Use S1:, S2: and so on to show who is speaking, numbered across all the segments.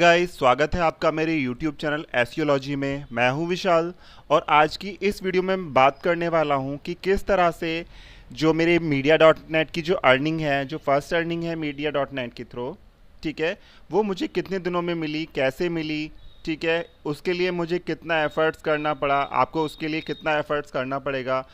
S1: guys स्वागत है आपका मेरे यूट्यूब चैनल एसियोलॉजी में मैं हूं विशाल और आज की इस वीडियो में मैं बात करने वाला हूं कि किस तरह से जो मेरे मीडिया डॉट नेट की जो अर्निंग है जो फर्स्ट अर्निंग है मीडिया डॉट नेट के थ्रू ठीक है वो मुझे कितने दिनों में मिली कैसे मिली ठीक है उसके लिए मुझे कितना एफ़र्ट्स करना पड़ा आपको उसके लिए कितना एफ़र्ट्स करना पड़ेगा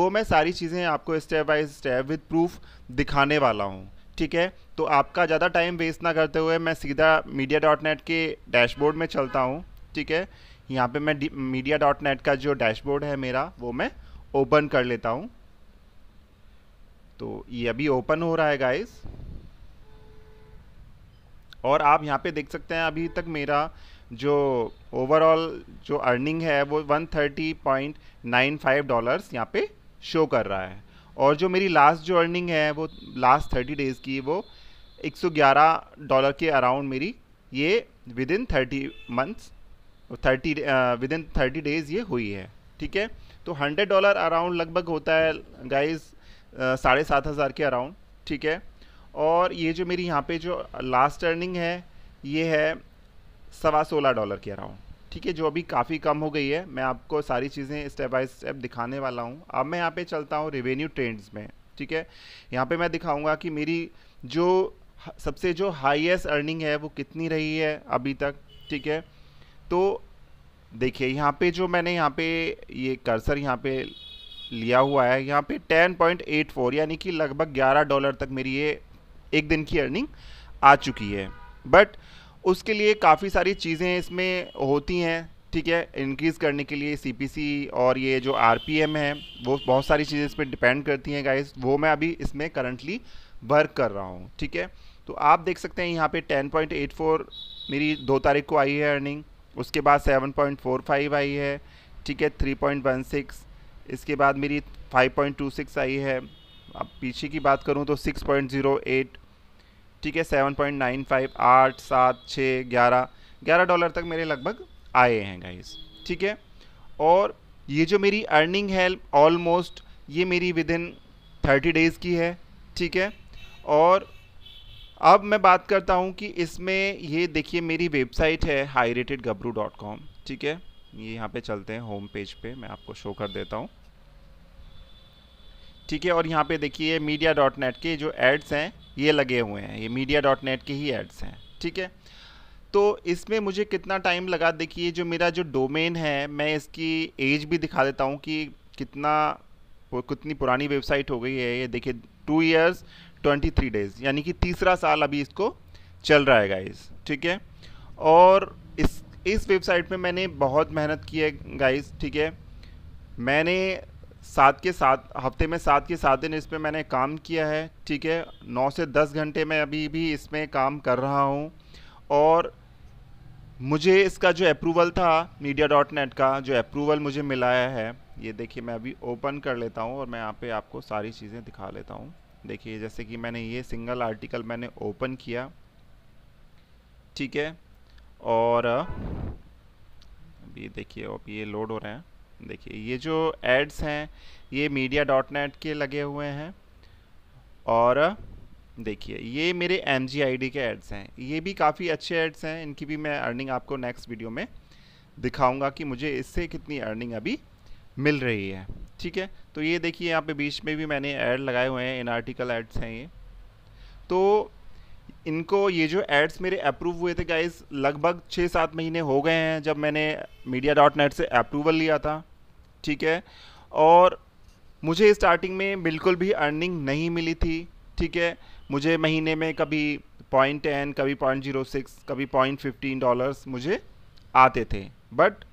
S1: वो मैं सारी चीज़ें आपको step by step with proof दिखाने वाला हूँ ठीक है तो आपका ज़्यादा टाइम वेस्ट ना करते हुए मैं सीधा मीडिया डॉट नेट के डैशबोर्ड में चलता हूँ ठीक है यहाँ पे मैं मीडिया डॉट नेट का जो डैशबोर्ड है मेरा वो मैं ओपन कर लेता हूँ तो ये अभी ओपन हो रहा है गाइस और आप यहाँ पे देख सकते हैं अभी तक मेरा जो ओवरऑल जो अर्निंग है वो 130.95 डॉलर्स यहाँ पे शो कर रहा है और जो मेरी लास्ट जो अर्निंग है वो लास्ट थर्टी डेज़ की वो 111 डॉलर के अराउंड मेरी ये within thirty months thirty within thirty days ये हुई है ठीक है तो हंड्रेड डॉलर अराउंड लगभग होता है गाइज साढ़े सात हज़ार के अराउंड ठीक है और ये जो मेरी यहाँ पे जो लास्ट अर्निंग है ये है सवा सोलह डॉलर के अराउंड ठीक है जो अभी काफ़ी कम हो गई है मैं आपको सारी चीज़ें स्टेप बाय स्टेप दिखाने वाला हूँ अब मैं यहाँ पे चलता हूँ रेवेन्यू ट्रेंड्स में ठीक है यहाँ पे मैं दिखाऊंगा कि मेरी जो सबसे जो हाईएस्ट अर्निंग है वो कितनी रही है अभी तक ठीक है तो देखिए यहाँ पे जो मैंने यहाँ पे ये कर्सर यहाँ पे लिया हुआ है यहाँ पे 10.84 यानी कि लगभग 11 डॉलर तक मेरी ये एक दिन की अर्निंग आ चुकी है बट उसके लिए काफ़ी सारी चीज़ें इसमें होती हैं ठीक है इंक्रीज़ करने के लिए सी और ये जो आर है वो बहुत सारी चीज़ें इस पर डिपेंड करती हैं गाइस वो मैं अभी इसमें करंटली वर्क कर रहा हूँ ठीक है तो आप देख सकते हैं यहाँ पे 10.84 मेरी दो तारीख को आई है अर्निंग उसके बाद 7.45 आई है ठीक है 3.16 इसके बाद मेरी 5.26 आई है अब पीछे की बात करूँ तो ठीक है सेवन पॉइंट नाइन फाइव आठ सात छः ग्यारह ग्यारह डॉलर तक मेरे लगभग आए हैं गाइस ठीक है और ये जो मेरी अर्निंग है ऑलमोस्ट ये मेरी विद इन थर्टी डेज़ की है ठीक है और अब मैं बात करता हूँ कि इसमें ये देखिए मेरी वेबसाइट है high rated Gabru dot com ठीक है ये यहाँ पे चलते हैं होम पेज पे मैं आपको शो कर देता हूँ ठीक है और यहाँ पे देखिए मीडिया डॉट नेट के जो एड्स हैं ये लगे हुए हैं ये मीडिया डॉट नेट के ही एड्स हैं ठीक है तो इसमें मुझे कितना टाइम लगा देखिए जो मेरा जो डोमेन है मैं इसकी एज भी दिखा देता हूँ कि कितना कितनी पुरानी वेबसाइट हो गई है ये देखिए two years twenty three days यानी कि तीसरा साल अभी इसको चल रहा है गाइस ठीक है और इस इस वेबसाइट पे मैंने बहुत मेहनत की है गाइस ठीक है मैंने सात के सात हफ्ते में सात के सात दिन इस पर मैंने काम किया है ठीक है नौ से दस घंटे मैं अभी भी इसमें काम कर रहा हूँ और मुझे इसका जो अप्रूवल था मीडिया डॉट नेट का जो अप्रूवल मुझे मिलाया है ये देखिए मैं अभी ओपन कर लेता हूँ और मैं यहाँ पे आपको सारी चीज़ें दिखा लेता हूँ देखिए जैसे कि मैंने ये सिंगल आर्टिकल मैंने ओपन किया ठीक है और अभी देखिए अब ये लोड हो रहे हैं देखिए ये जो एड्स हैं ये मीडिया डॉट नेट के लगे हुए हैं और देखिए ये मेरे एम जी आई डी के एड्स हैं ये भी काफ़ी अच्छे एड्स हैं इनकी भी मैं अर्निंग आपको नेक्स्ट वीडियो में दिखाऊंगा कि मुझे इससे कितनी अर्निंग अभी मिल रही है ठीक है तो ये देखिए यहाँ पे बीच में भी मैंने ऐड लगाए हुए हैं इन आर्टिकल एड्स हैं ये तो इनको ये जो एड्स मेरे अप्रूव हुए थे गाइज लगभग छः सात महीने हो गए हैं जब मैंने मीडिया डॉट नेट से अप्रूवल लिया था ठीक है और मुझे स्टार्टिंग में बिल्कुल भी अर्निंग नहीं मिली थी ठीक है मुझे महीने में कभी पॉइंट टेन कभी पॉइंट जीरो सिक्स कभी पॉइंट फिफ्टीन डॉलर्स मुझे आते थे बट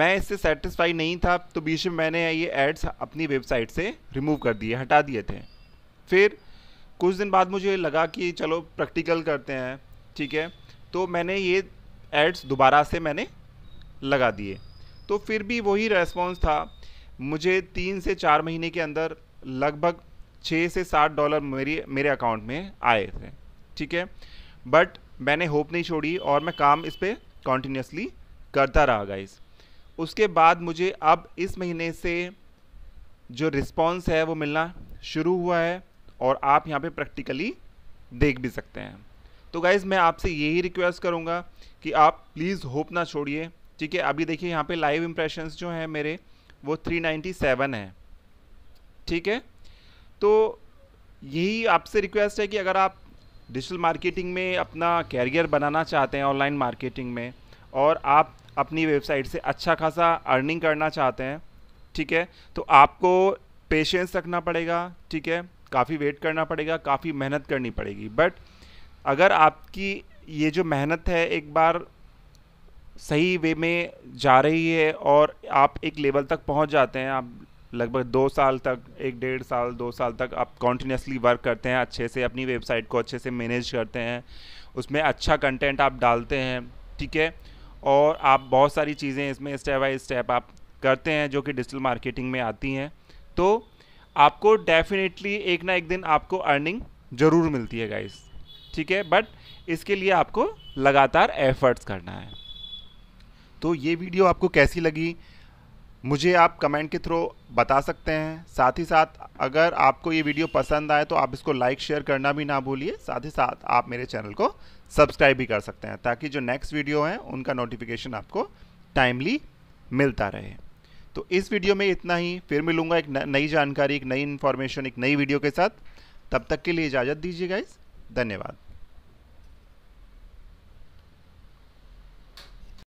S1: मैं इससे सेटिस्फाई नहीं था तो बीच में मैंने ये एड्स अपनी वेबसाइट से रिमूव कर दिए हटा दिए थे फिर कुछ दिन बाद मुझे लगा कि चलो प्रैक्टिकल करते हैं ठीक है तो मैंने ये एड्स दोबारा से मैंने लगा दिए तो फिर भी वही रेस्पॉन्स था मुझे तीन से चार महीने के अंदर लगभग छः से सात डॉलर मेरी मेरे अकाउंट में आए थे ठीक है बट मैंने होप नहीं छोड़ी और मैं काम इस पर कॉन्टीन्यूसली करता रहा गाइस उसके बाद मुझे अब इस महीने से जो रिस्पॉन्स है वो मिलना शुरू हुआ है और आप यहाँ पे प्रैक्टिकली देख भी सकते हैं तो गाइज़ मैं आपसे यही रिक्वेस्ट करूँगा कि आप प्लीज़ होप ना छोड़िए ठीक है अभी देखिए यहाँ पे लाइव इम्प्रेशंस जो हैं मेरे वो 397 है ठीक है तो यही आपसे रिक्वेस्ट है कि अगर आप डिजिटल मार्केटिंग में अपना कैरियर बनाना चाहते हैं ऑनलाइन मार्केटिंग में और आप अपनी वेबसाइट से अच्छा खासा अर्निंग करना चाहते हैं ठीक है तो आपको पेशेंस रखना पड़ेगा ठीक है काफ़ी वेट करना पड़ेगा काफ़ी मेहनत करनी पड़ेगी बट अगर आपकी ये जो मेहनत है एक बार सही वे में जा रही है और आप एक लेवल तक पहुंच जाते हैं आप लगभग दो साल तक एक डेढ़ साल दो साल तक आप कॉन्टीन्यूसली वर्क करते हैं अच्छे से अपनी वेबसाइट को अच्छे से मैनेज करते हैं उसमें अच्छा कंटेंट आप डालते हैं ठीक है और आप बहुत सारी चीज़ें इसमें स्टेप बाई स्टेप आप करते हैं जो कि डिजिटल मार्केटिंग में आती हैं तो आपको डेफिनेटली एक ना एक दिन आपको अर्निंग ज़रूर मिलती है गाइस ठीक है बट इसके लिए आपको लगातार एफर्ट्स करना है तो ये वीडियो आपको कैसी लगी मुझे आप कमेंट के थ्रू बता सकते हैं साथ ही साथ अगर आपको ये वीडियो पसंद आए तो आप इसको लाइक शेयर करना भी ना भूलिए साथ ही साथ आप मेरे चैनल को सब्सक्राइब भी कर सकते हैं ताकि जो नेक्स्ट वीडियो हैं उनका नोटिफिकेशन आपको टाइमली मिलता रहे तो इस वीडियो में इतना ही फिर मिलूँगा एक नई जानकारी एक नई इन्फॉर्मेशन एक नई वीडियो के साथ तब तक के लिए इजाज़त दीजिए गाइज धन्यवाद